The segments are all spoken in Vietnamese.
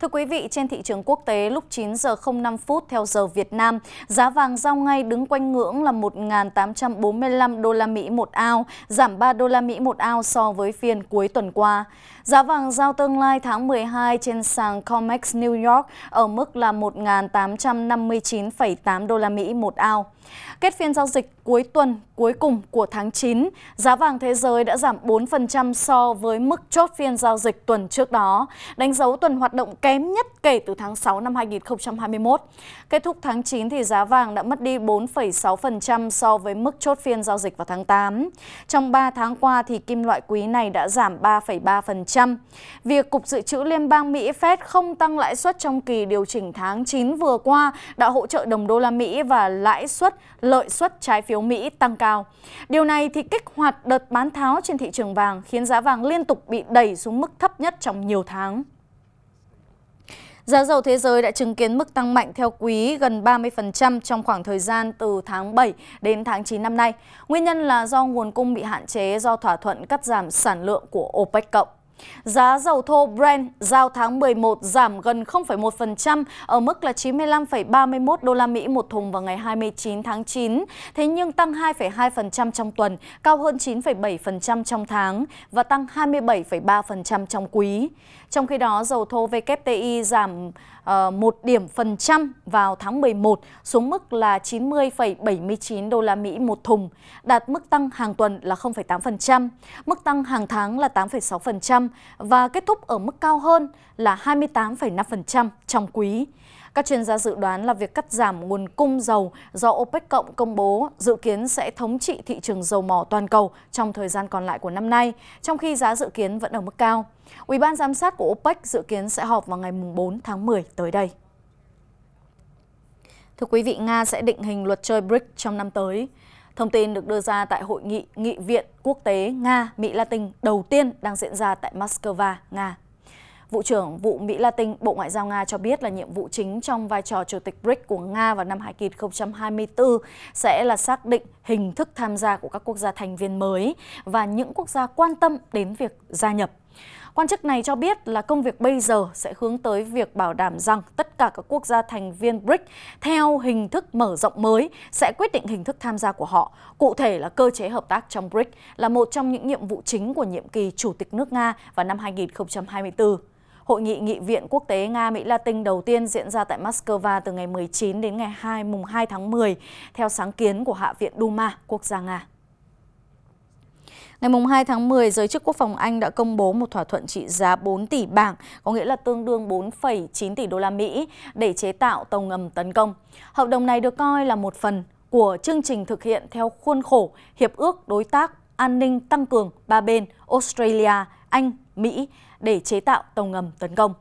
Thưa quý vị, trên thị trường quốc tế lúc 9 giờ 05 phút theo giờ Việt Nam, giá vàng giao ngay đứng quanh ngưỡng là 1.845 đô la Mỹ một ao, giảm 3 đô la Mỹ một ao so với phiên cuối tuần qua. Giá vàng giao tương lai tháng 12 trên sàn COMEX New York ở mức là 1.859,8 đô la Mỹ một ao. Kết phiên giao dịch cuối tuần cuối cùng của tháng 9, giá vàng thế giới đã giảm 4% so với mức chốt phiên giao dịch tuần trước đó, đánh dấu tuần hoạt động kẻ kém nhất kể từ tháng 6 năm 2021. Kết thúc tháng 9 thì giá vàng đã mất đi 4,6% so với mức chốt phiên giao dịch vào tháng 8. Trong 3 tháng qua thì kim loại quý này đã giảm 3,3%. Việc Cục Dự trữ Liên bang Mỹ Fed không tăng lãi suất trong kỳ điều chỉnh tháng 9 vừa qua đã hỗ trợ đồng đô la Mỹ và lãi suất lợi suất trái phiếu Mỹ tăng cao. Điều này thì kích hoạt đợt bán tháo trên thị trường vàng khiến giá vàng liên tục bị đẩy xuống mức thấp nhất trong nhiều tháng. Giá dầu thế giới đã chứng kiến mức tăng mạnh theo quý gần 30% trong khoảng thời gian từ tháng 7 đến tháng 9 năm nay. Nguyên nhân là do nguồn cung bị hạn chế do thỏa thuận cắt giảm sản lượng của OPEC cộng. Giá dầu thô Brent giao tháng 11 giảm gần 0,1% ở mức là 95,31 đô la Mỹ một thùng vào ngày 29 tháng 9, thế nhưng tăng 2,2% trong tuần, cao hơn 9,7% trong tháng và tăng 27,3% trong quý. Trong khi đó, dầu thô WTI giảm uh, điểm phần trăm vào tháng 11 xuống mức là 90,79 đô la Mỹ một thùng, đạt mức tăng hàng tuần là 0,8%, mức tăng hàng tháng là 8,6% và kết thúc ở mức cao hơn là 28,5% trong quý. Các chuyên gia dự đoán là việc cắt giảm nguồn cung dầu do OPEC cộng công bố dự kiến sẽ thống trị thị trường dầu mỏ toàn cầu trong thời gian còn lại của năm nay, trong khi giá dự kiến vẫn ở mức cao. Ủy ban giám sát của OPEC dự kiến sẽ họp vào ngày 4 tháng 10 tới đây. Thưa quý vị, Nga sẽ định hình luật chơi BRICS trong năm tới. Thông tin được đưa ra tại hội nghị Nghị viện Quốc tế Nga-Mỹ Latin đầu tiên đang diễn ra tại Moscow, Nga. Vụ trưởng vụ Mỹ Latin Bộ Ngoại giao Nga cho biết là nhiệm vụ chính trong vai trò chủ tịch BRICS của Nga vào năm 2024 sẽ là xác định hình thức tham gia của các quốc gia thành viên mới và những quốc gia quan tâm đến việc gia nhập. Quan chức này cho biết là công việc bây giờ sẽ hướng tới việc bảo đảm rằng tất cả các quốc gia thành viên BRICS theo hình thức mở rộng mới sẽ quyết định hình thức tham gia của họ. Cụ thể là cơ chế hợp tác trong BRICS là một trong những nhiệm vụ chính của nhiệm kỳ Chủ tịch nước Nga vào năm 2024. Hội nghị nghị viện quốc tế Nga-Mỹ Latin đầu tiên diễn ra tại Moscow từ ngày 19 đến ngày 2, mùng 2 tháng 10, theo sáng kiến của Hạ viện Duma, quốc gia Nga. Ngày 2 tháng 10, giới chức quốc phòng Anh đã công bố một thỏa thuận trị giá 4 tỷ bảng, có nghĩa là tương đương 4,9 tỷ đô la Mỹ để chế tạo tàu ngầm tấn công. Hợp đồng này được coi là một phần của chương trình thực hiện theo khuôn khổ Hiệp ước Đối tác An ninh Tăng cường ba bên Australia, Anh, Mỹ để chế tạo tàu ngầm tấn công.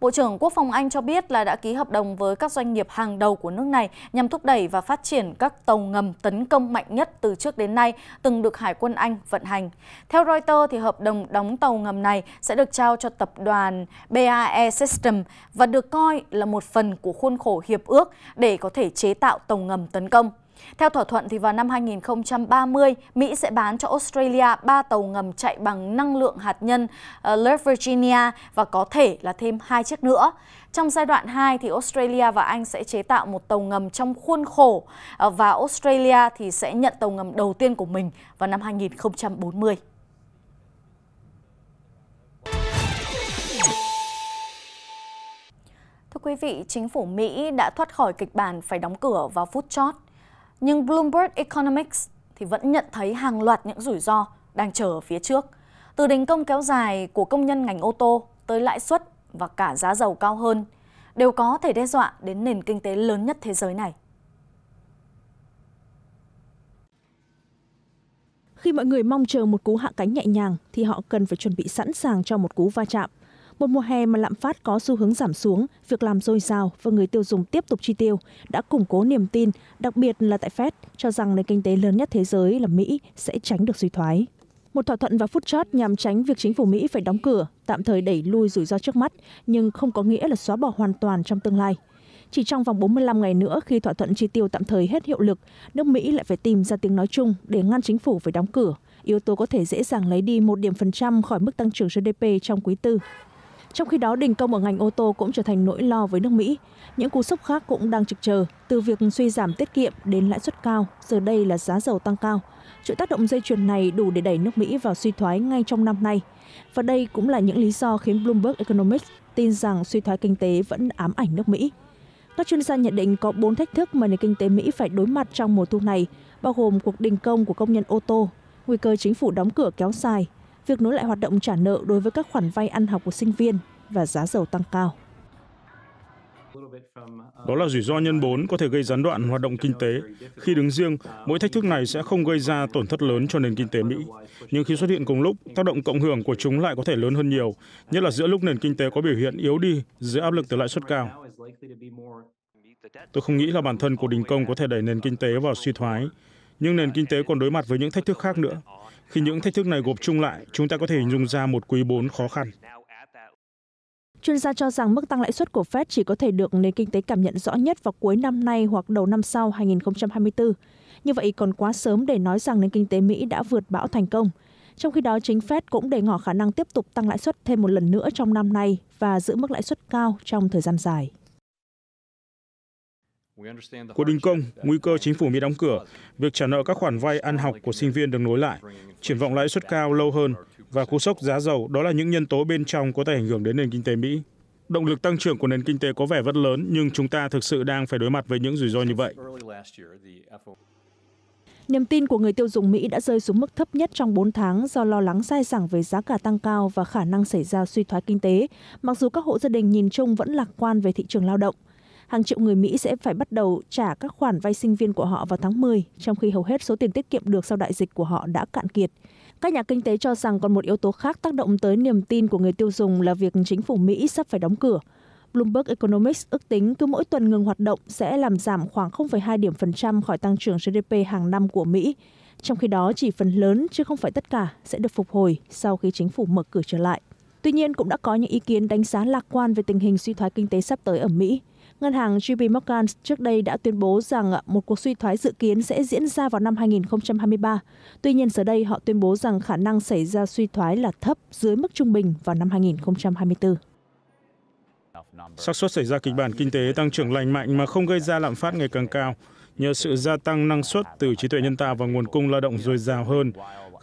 Bộ trưởng Quốc phòng Anh cho biết là đã ký hợp đồng với các doanh nghiệp hàng đầu của nước này nhằm thúc đẩy và phát triển các tàu ngầm tấn công mạnh nhất từ trước đến nay từng được Hải quân Anh vận hành. Theo Reuters, thì hợp đồng đóng tàu ngầm này sẽ được trao cho tập đoàn BAE System và được coi là một phần của khuôn khổ hiệp ước để có thể chế tạo tàu ngầm tấn công. Theo thỏa thuận, thì vào năm 2030, Mỹ sẽ bán cho Australia ba tàu ngầm chạy bằng năng lượng hạt nhân ờ, Love Virginia và có thể là thêm hai chiếc nữa. Trong giai đoạn 2 thì Australia và Anh sẽ chế tạo một tàu ngầm trong khuôn khổ ờ, và Australia thì sẽ nhận tàu ngầm đầu tiên của mình vào năm 2040. Thưa quý vị, chính phủ Mỹ đã thoát khỏi kịch bản phải đóng cửa vào phút chót nhưng Bloomberg Economics thì vẫn nhận thấy hàng loạt những rủi ro đang chờ ở phía trước. Từ đình công kéo dài của công nhân ngành ô tô tới lãi suất và cả giá dầu cao hơn đều có thể đe dọa đến nền kinh tế lớn nhất thế giới này. Khi mọi người mong chờ một cú hạ cánh nhẹ nhàng thì họ cần phải chuẩn bị sẵn sàng cho một cú va chạm – một mùa hè mà lạm phát có xu hướng giảm xuống, việc làm dồi dào và người tiêu dùng tiếp tục chi tiêu đã củng cố niềm tin, đặc biệt là tại Fed, cho rằng nền kinh tế lớn nhất thế giới là Mỹ sẽ tránh được suy thoái. Một thỏa thuận vào phút chót nhằm tránh việc chính phủ Mỹ phải đóng cửa, tạm thời đẩy lui rủi ro trước mắt, nhưng không có nghĩa là xóa bỏ hoàn toàn trong tương lai. Chỉ trong vòng 45 ngày nữa khi thỏa thuận chi tiêu tạm thời hết hiệu lực, nước Mỹ lại phải tìm ra tiếng nói chung để ngăn chính phủ phải đóng cửa, yếu tố có thể dễ dàng lấy đi một điểm phần trăm khỏi mức tăng trưởng GDP trong quý tư trong khi đó đình công ở ngành ô tô cũng trở thành nỗi lo với nước mỹ những cú sốc khác cũng đang trực chờ từ việc suy giảm tiết kiệm đến lãi suất cao giờ đây là giá dầu tăng cao chuỗi tác động dây chuyền này đủ để đẩy nước mỹ vào suy thoái ngay trong năm nay và đây cũng là những lý do khiến bloomberg economics tin rằng suy thoái kinh tế vẫn ám ảnh nước mỹ các chuyên gia nhận định có bốn thách thức mà nền kinh tế Mỹ phải đối mặt trong mùa thu này, bao gồm cuộc đình công của công nhân ô tô, nguy cơ chính phủ đóng cửa kéo dài, việc nối lại hoạt động trả nợ đối với các khoản vay ăn học của sinh viên và giá dầu tăng cao. Đó là rủi ro nhân bốn có thể gây gián đoạn hoạt động kinh tế. Khi đứng riêng, mỗi thách thức này sẽ không gây ra tổn thất lớn cho nền kinh tế Mỹ. Nhưng khi xuất hiện cùng lúc, tác động cộng hưởng của chúng lại có thể lớn hơn nhiều, nhất là giữa lúc nền kinh tế có biểu hiện yếu đi dưới áp lực từ lãi suất cao. Tôi không nghĩ là bản thân của đình công có thể đẩy nền kinh tế vào suy thoái, nhưng nền kinh tế còn đối mặt với những thách thức khác nữa. Khi những thách thức này gộp chung lại, chúng ta có thể hình dung ra một quý 4 khó khăn. Chuyên gia cho rằng mức tăng lãi suất của Fed chỉ có thể được nền kinh tế cảm nhận rõ nhất vào cuối năm nay hoặc đầu năm sau 2024. Như vậy còn quá sớm để nói rằng nền kinh tế Mỹ đã vượt bão thành công. Trong khi đó, chính Fed cũng để ngỏ khả năng tiếp tục tăng lãi suất thêm một lần nữa trong năm nay và giữ mức lãi suất cao trong thời gian dài. Cuộc đình công, nguy cơ chính phủ Mỹ đóng cửa, việc trả nợ các khoản vay ăn học của sinh viên được nối lại, triển vọng lãi suất cao lâu hơn và cú sốc giá dầu đó là những nhân tố bên trong có thể ảnh hưởng đến nền kinh tế Mỹ. Động lực tăng trưởng của nền kinh tế có vẻ vẫn lớn nhưng chúng ta thực sự đang phải đối mặt với những rủi ro như vậy. Niềm tin của người tiêu dùng Mỹ đã rơi xuống mức thấp nhất trong 4 tháng do lo lắng sai rằng về giá cả tăng cao và khả năng xảy ra suy thoái kinh tế, mặc dù các hộ gia đình nhìn chung vẫn lạc quan về thị trường lao động hàng triệu người Mỹ sẽ phải bắt đầu trả các khoản vay sinh viên của họ vào tháng 10, trong khi hầu hết số tiền tiết kiệm được sau đại dịch của họ đã cạn kiệt. Các nhà kinh tế cho rằng còn một yếu tố khác tác động tới niềm tin của người tiêu dùng là việc chính phủ Mỹ sắp phải đóng cửa. Bloomberg Economics ước tính cứ mỗi tuần ngừng hoạt động sẽ làm giảm khoảng 0,2 điểm phần trăm khỏi tăng trưởng GDP hàng năm của Mỹ. Trong khi đó, chỉ phần lớn chứ không phải tất cả sẽ được phục hồi sau khi chính phủ mở cửa trở lại. Tuy nhiên, cũng đã có những ý kiến đánh giá lạc quan về tình hình suy thoái kinh tế sắp tới ở Mỹ. Ngân hàng JP Morgan trước đây đã tuyên bố rằng à, một cuộc suy thoái dự kiến sẽ diễn ra vào năm 2023. Tuy nhiên giờ đây họ tuyên bố rằng khả năng xảy ra suy thoái là thấp dưới mức trung bình vào năm 2024. Xác suất xảy ra kịch bản kinh tế tăng trưởng lành mạnh mà không gây ra lạm phát ngày càng cao nhờ sự gia tăng năng suất từ trí tuệ nhân tạo và nguồn cung lao động dồi dào hơn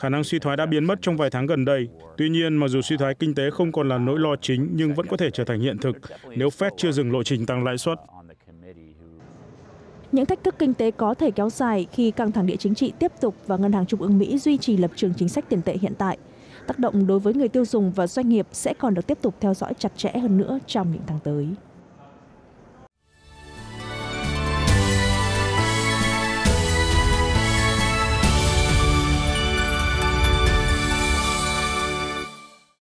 khả năng suy thoái đã biến mất trong vài tháng gần đây. Tuy nhiên, mặc dù suy thoái kinh tế không còn là nỗi lo chính nhưng vẫn có thể trở thành hiện thực nếu Fed chưa dừng lộ trình tăng lãi suất. Những thách thức kinh tế có thể kéo dài khi căng thẳng địa chính trị tiếp tục và Ngân hàng Trung ương Mỹ duy trì lập trường chính sách tiền tệ hiện tại. Tác động đối với người tiêu dùng và doanh nghiệp sẽ còn được tiếp tục theo dõi chặt chẽ hơn nữa trong những tháng tới.